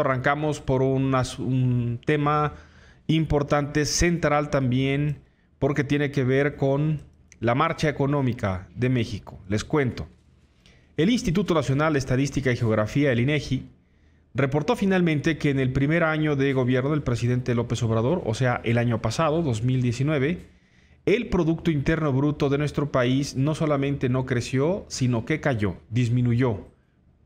Arrancamos por un, tema importante, central también, porque tiene que ver con la marcha económica de México. Les cuento. El Instituto Nacional de Estadística y Geografía, el INEGI, reportó finalmente que en el primer año de gobierno del presidente López Obrador, o sea, el año pasado, 2019, el Producto Interno Bruto de nuestro país no solamente no creció, sino que cayó, disminuyó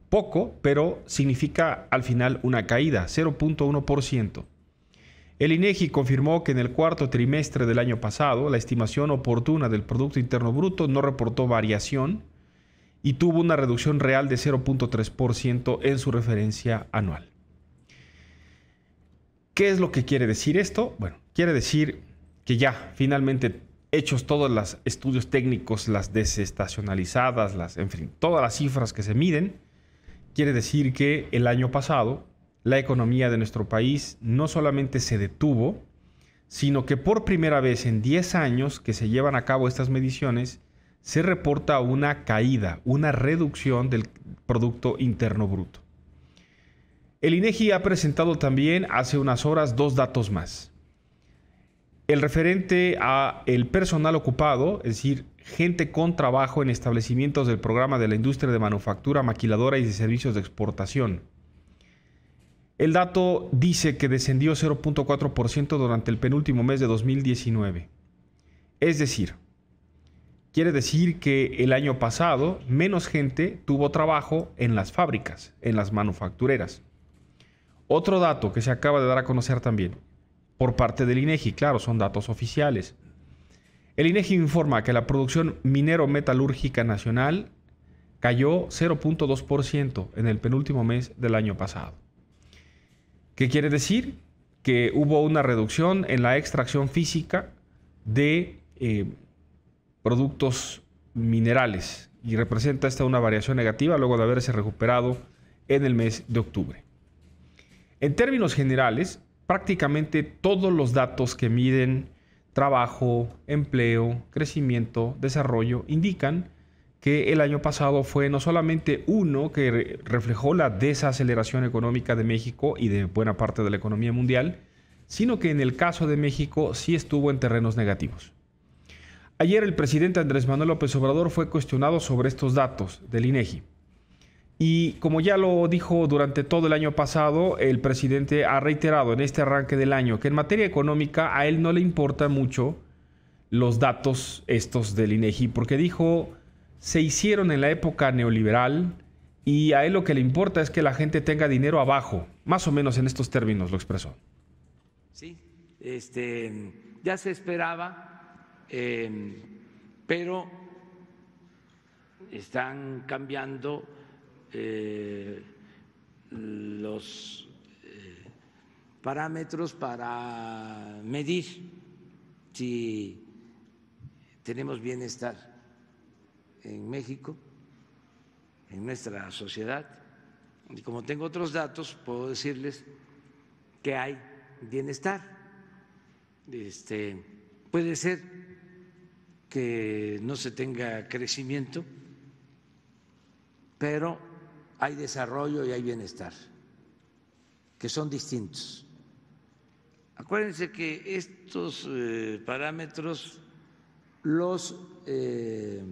poco, pero significa al final una caída, 0.1%. El INEGI confirmó que en el cuarto trimestre del año pasado, la estimación oportuna del Producto Interno Bruto no reportó variación y tuvo una reducción real de 0.3% en su referencia anual. ¿Qué es lo que quiere decir esto? Bueno, quiere decir que ya finalmente hechos todos los estudios técnicos, las desestacionalizadas, las, en fin, todas las cifras que se miden, Quiere decir que el año pasado la economía de nuestro país no solamente se detuvo, sino que por primera vez en 10 años que se llevan a cabo estas mediciones, se reporta una caída, una reducción del Producto Interno Bruto. El INEGI e ha presentado también hace unas horas dos datos más. El referente a el personal ocupado, es decir, gente con trabajo en establecimientos del programa de la industria de manufactura, maquiladora y de servicios de exportación. El dato dice que descendió 0.4% durante el penúltimo mes de 2019. Es decir, quiere decir que el año pasado menos gente tuvo trabajo en las fábricas, en las manufactureras. Otro dato que se acaba de dar a conocer también, por parte del INEGI, e claro, son datos oficiales. El INEGI e informa que la producción minero-metalúrgica nacional cayó 0.2% en el penúltimo mes del año pasado. ¿Qué quiere decir? Que hubo una reducción en la extracción física de eh, productos minerales y representa esta una variación negativa luego de haberse recuperado en el mes de octubre. En términos generales, prácticamente todos los datos que miden trabajo, empleo, crecimiento, desarrollo, indican que el año pasado fue no solamente uno que reflejó la desaceleración económica de México y de buena parte de la economía mundial, sino que en el caso de México sí estuvo en terrenos negativos. Ayer el presidente Andrés Manuel López Obrador fue cuestionado sobre estos datos del INEGI. Y como ya lo dijo durante todo el año pasado, el presidente ha reiterado en este arranque del año que en materia económica a él no le importan mucho los datos estos del INEGI, porque dijo se hicieron en la época neoliberal y a él lo que le importa es que la gente tenga dinero abajo, más o menos en estos términos lo expresó. Sí, este, ya se esperaba, eh, pero están cambiando eh, los eh, parámetros para medir si tenemos bienestar en México, en nuestra sociedad. Y como tengo otros datos, puedo decirles que hay bienestar. Este, puede ser que no se tenga crecimiento, pero hay desarrollo y hay bienestar, que son distintos. Acuérdense que estos eh, parámetros los eh,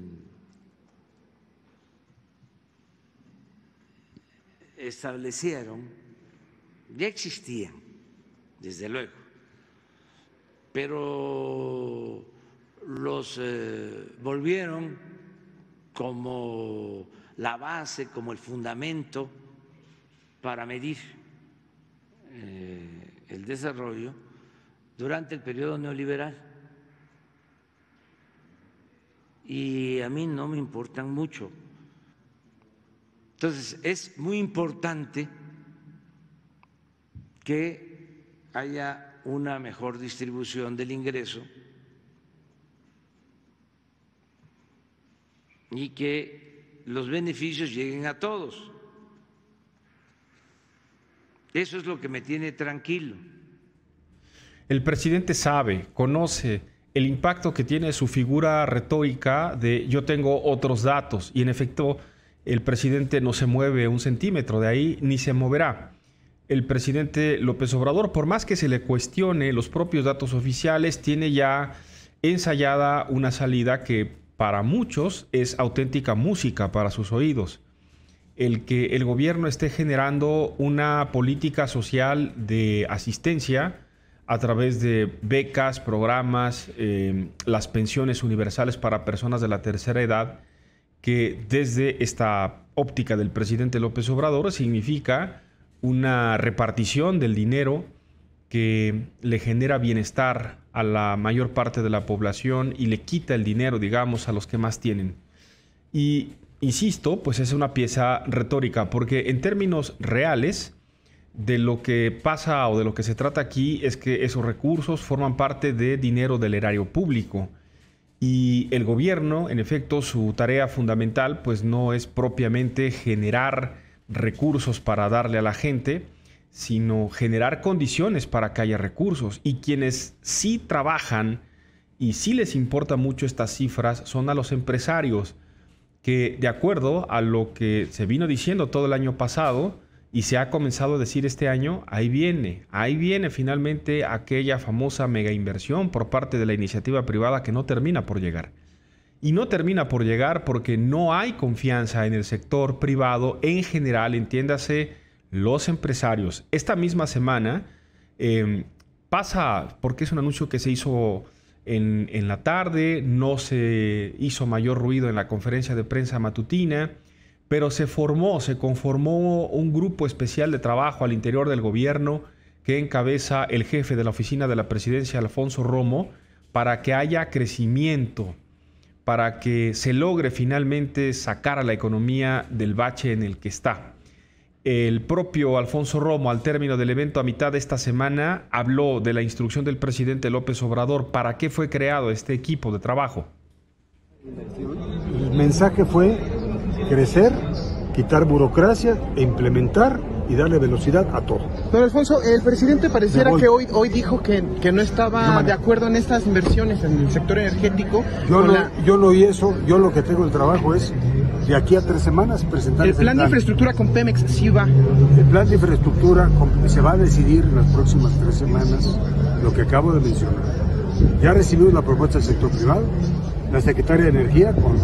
establecieron, ya existían, desde luego, pero los eh, volvieron como la base, como el fundamento para medir eh, el desarrollo durante el periodo neoliberal. Y a mí no me importan mucho. Entonces, es muy importante que haya una mejor distribución del ingreso y que los beneficios lleguen a todos. Eso es lo que me tiene tranquilo. El presidente sabe, conoce el impacto que tiene su figura retórica de yo tengo otros datos y en efecto el presidente no se mueve un centímetro de ahí ni se moverá. El presidente López Obrador, por más que se le cuestione los propios datos oficiales, tiene ya ensayada una salida que para muchos es auténtica música para sus oídos. El que el gobierno esté generando una política social de asistencia a través de becas, programas, eh, las pensiones universales para personas de la tercera edad, que desde esta óptica del presidente López Obrador significa una repartición del dinero que le genera bienestar a la mayor parte de la población y le quita el dinero, digamos, a los que más tienen. Y insisto, pues es una pieza retórica, porque en términos reales, de lo que pasa o de lo que se trata aquí es que esos recursos forman parte de dinero del erario público. Y el gobierno, en efecto, su tarea fundamental, pues no es propiamente generar recursos para darle a la gente, sino generar condiciones para que haya recursos. Y quienes sí trabajan y sí les importa mucho estas cifras son a los empresarios, que de acuerdo a lo que se vino diciendo todo el año pasado y se ha comenzado a decir este año, ahí viene, ahí viene finalmente aquella famosa mega inversión por parte de la iniciativa privada que no termina por llegar. Y no termina por llegar porque no hay confianza en el sector privado en general, entiéndase, los empresarios. Esta misma semana em, pasa, porque es un anuncio que se hizo en, la tarde, no se hizo mayor ruido en la conferencia de prensa matutina, pero se formó, se conformó un grupo especial de trabajo al interior del gobierno que encabeza el jefe de la oficina de la presidencia, Alfonso Romo, para que haya crecimiento, para que se logre finalmente sacar a la economía del bache en el que está. El propio Alfonso Romo, al término del evento a mitad de esta semana, habló de la instrucción del presidente López Obrador. ¿Para qué fue creado este equipo de trabajo? El mensaje fue crecer, quitar burocracia e implementar y darle velocidad a todo. Don Alfonso, el presidente pareciera que hoy, hoy dijo que, no estaba de acuerdo en estas inversiones en el sector energético. Yo, no, yo no oí eso, yo lo que tengo el trabajo es de aquí a tres semanas presentar. ¿El plan, de infraestructura con Pemex sí va? El plan de infraestructura se va a decidir en las próximas tres semanas, lo que acabo de mencionar. Ya recibimos la propuesta del sector privado, la secretaria de Energía con,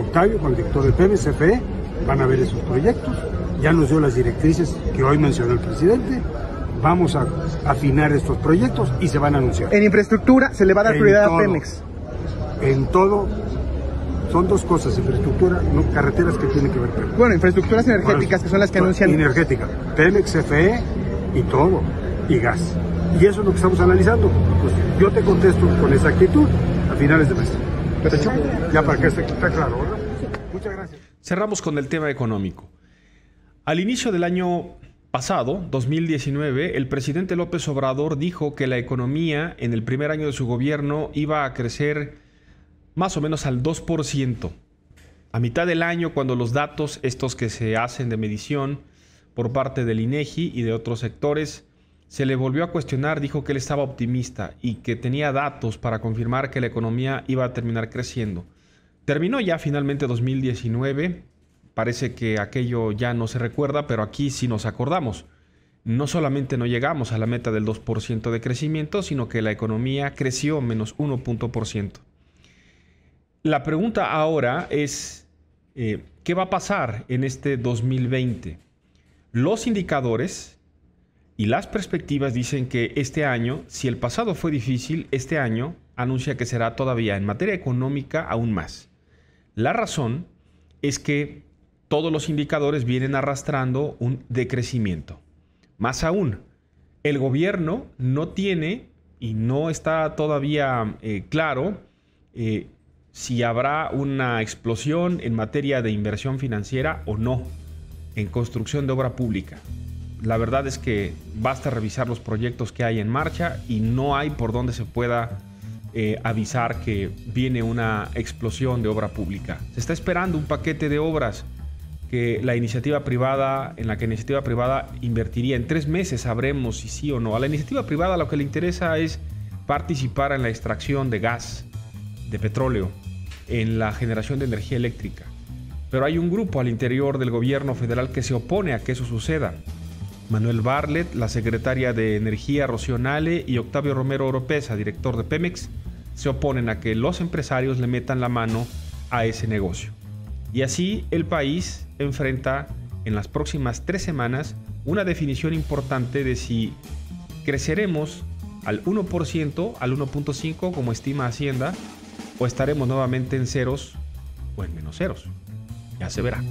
Octavio, con el director de Pemex, CFE, van a ver esos proyectos, ya nos dio las directrices que hoy mencionó el presidente, vamos a afinar estos proyectos y se van a anunciar. En infraestructura se le va a dar prioridad a Pemex. En todo son dos cosas, infraestructura, no, carreteras que tienen que ver con... Bueno, infraestructuras energéticas, que son las que anuncian... Energética, Telex, CFE y todo, y gas. Y eso es lo que estamos analizando. Pues yo te contesto con esa exactitud a finales de mes. Ya para que esté claro, ¿verdad? Muchas gracias. Cerramos con el tema económico. Al inicio del año pasado, 2019, el presidente López Obrador dijo que la economía en el primer año de su gobierno iba a crecer más o menos al 2%. A mitad del año, cuando los datos, estos que se hacen de medición por parte del INEGI e y de otros sectores, se le volvió a cuestionar, dijo que él estaba optimista y que tenía datos para confirmar que la economía iba a terminar creciendo. Terminó ya finalmente 2019, parece que aquello ya no se recuerda, pero aquí sí nos acordamos. No solamente no llegamos a la meta del 2% de crecimiento, sino que la economía creció menos 1% la pregunta ahora es, eh, ¿qué va a pasar en este 2020? Los indicadores y las perspectivas dicen que este año, si el pasado fue difícil, este año anuncia que será todavía en materia económica aún más. La razón es que todos los indicadores vienen arrastrando un decrecimiento. Más aún, el gobierno no tiene y no está todavía eh, claro eh, si habrá una explosión en materia de inversión financiera o no en construcción de obra pública. La verdad es que basta revisar los proyectos que hay en marcha y no hay por dónde se pueda eh, avisar que viene una explosión de obra pública. Se está esperando un paquete de obras que la iniciativa privada, en la que la iniciativa privada invertiría. En tres meses sabremos si sí o no. A la iniciativa privada lo que le interesa es participar en la extracción de gas, de petróleo, en la generación de energía eléctrica. Pero hay un grupo al interior del gobierno federal que se opone a que eso suceda. Manuel Barlet, la secretaria de Energía Rocío Nale y Octavio Romero Oropesa, director de Pemex, se oponen a que los empresarios le metan la mano a ese negocio. Y así el país enfrenta en las próximas tres semanas una definición importante de si creceremos al 1%, al 1.5% como estima Hacienda, o estaremos nuevamente en ceros o en menos ceros. Ya se verá.